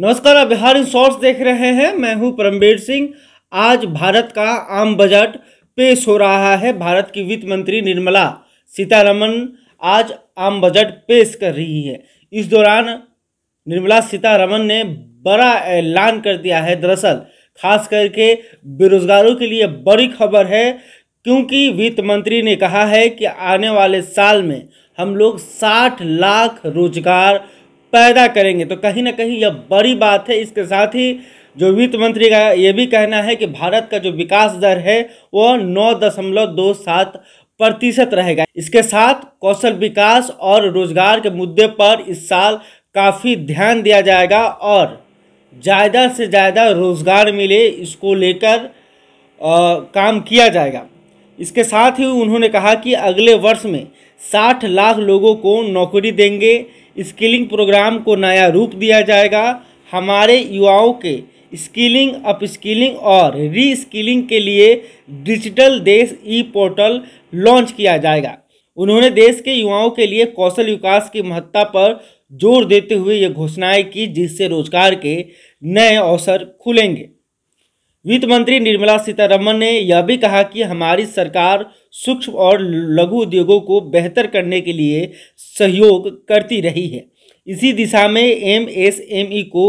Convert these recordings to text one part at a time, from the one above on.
नमस्कार आप Bihar in shorts देख रहे हैं मैं हूं परमबीर सिंह आज भारत का आम बजट पेश हो रहा है भारत की वित्त मंत्री निर्मला सीतारमन आज आम बजट पेश कर रही है इस दौरान निर्मला सीतारमन ने बड़ा ऐलान कर दिया है दरअसल खास करके बेरोजगारों के लिए बड़ी खबर है क्योंकि वित्त मंत्री ने कहा है कि आने वाले साल में हम लोग साठ लाख रोजगार पैदा करेंगे तो कहीं ना कहीं यह बड़ी बात है इसके साथ ही जो वित्त मंत्री का ये भी कहना है कि भारत का जो विकास दर है वह नौ दशमलव दो सात प्रतिशत रहेगा इसके साथ कौशल विकास और रोजगार के मुद्दे पर इस साल काफ़ी ध्यान दिया जाएगा और ज़्यादा से ज़्यादा रोजगार मिले इसको लेकर काम किया जाएगा इसके साथ ही उन्होंने कहा कि अगले वर्ष में 60 लाख लोगों को नौकरी देंगे स्किलिंग प्रोग्राम को नया रूप दिया जाएगा हमारे युवाओं के स्किलिंग अप स्किलिंग और री स्किलिंग के लिए डिजिटल देश ई पोर्टल लॉन्च किया जाएगा उन्होंने देश के युवाओं के लिए कौशल विकास की महत्ता पर जोर देते हुए ये घोषणाएं की जिससे रोजगार के नए अवसर खुलेंगे वित्त मंत्री निर्मला सीतारमन ने यह भी कहा कि हमारी सरकार सूक्ष्म और लघु उद्योगों को बेहतर करने के लिए सहयोग करती रही है इसी दिशा में एमएसएमई e को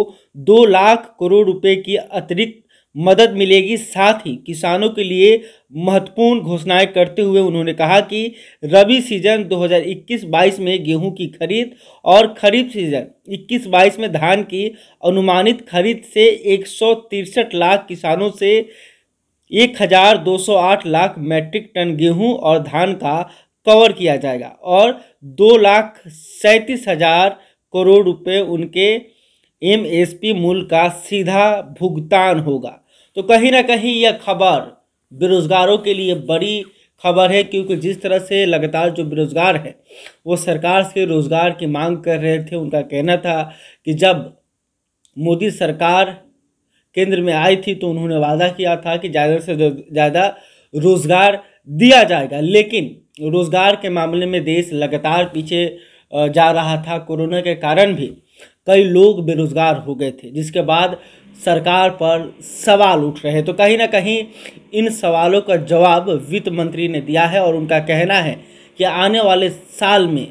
दो लाख करोड़ रुपए की अतिरिक्त मदद मिलेगी साथ ही किसानों के लिए महत्वपूर्ण घोषणाएं करते हुए उन्होंने कहा कि रबी सीजन 2021-22 में गेहूं की खरीद और खरीफ सीजन 21-22 में धान की अनुमानित खरीद से एक लाख किसानों से 1208 लाख मैट्रिक टन गेहूं और धान का कवर किया जाएगा और दो लाख सैंतीस हज़ार करोड़ रुपए उनके एमएसपी मूल्य का सीधा भुगतान होगा तो कहीं ना कहीं यह खबर बेरोजगारों के लिए बड़ी खबर है क्योंकि जिस तरह से लगातार जो बेरोजगार है वो सरकार से रोजगार की मांग कर रहे थे उनका कहना था कि जब मोदी सरकार केंद्र में आई थी तो उन्होंने वादा किया था कि ज़्यादा से ज़्यादा रोजगार दिया जाएगा लेकिन रोजगार के मामले में देश लगातार पीछे जा रहा था कोरोना के कारण भी कई लोग बेरोजगार हो गए थे जिसके बाद सरकार पर सवाल उठ रहे तो कहीं ना कहीं इन सवालों का जवाब वित्त मंत्री ने दिया है और उनका कहना है कि आने वाले साल में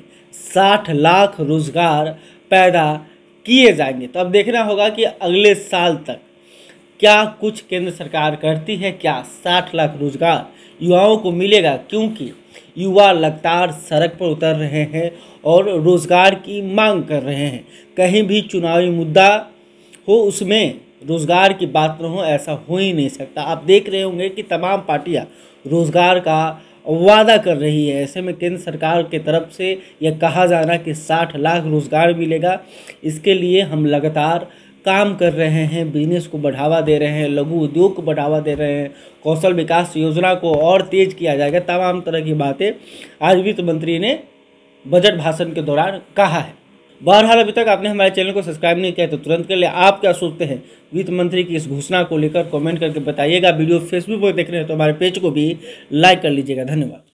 साठ लाख रोजगार पैदा किए जाएंगे तो अब देखना होगा कि अगले साल तक क्या कुछ केंद्र सरकार करती है क्या साठ लाख रोजगार युवाओं को मिलेगा क्योंकि युवा लगातार सड़क पर उतर रहे हैं और रोजगार की मांग कर रहे हैं कहीं भी चुनावी मुद्दा हो उसमें रोजगार की बात न हो ऐसा हो ही नहीं सकता आप देख रहे होंगे कि तमाम पार्टियां रोजगार का वादा कर रही है ऐसे में केंद्र सरकार के तरफ से यह कहा जाना कि 60 लाख रोजगार मिलेगा इसके लिए हम लगातार काम कर रहे हैं बिजनेस को बढ़ावा दे रहे हैं लघु उद्योग को बढ़ावा दे रहे हैं कौशल विकास योजना को और तेज किया जाएगा तमाम तरह की बातें आज वित्त मंत्री ने बजट भाषण के दौरान कहा है बहरहाल अभी तक आपने हमारे चैनल को सब्सक्राइब नहीं किया तो तुरंत कर लिया आप क्या सोचते हैं वित्त मंत्री की इस घोषणा को लेकर कमेंट करके बताइएगा वीडियो फेसबुक पर देख रहे हैं तो हमारे पेज को भी लाइक कर लीजिएगा धन्यवाद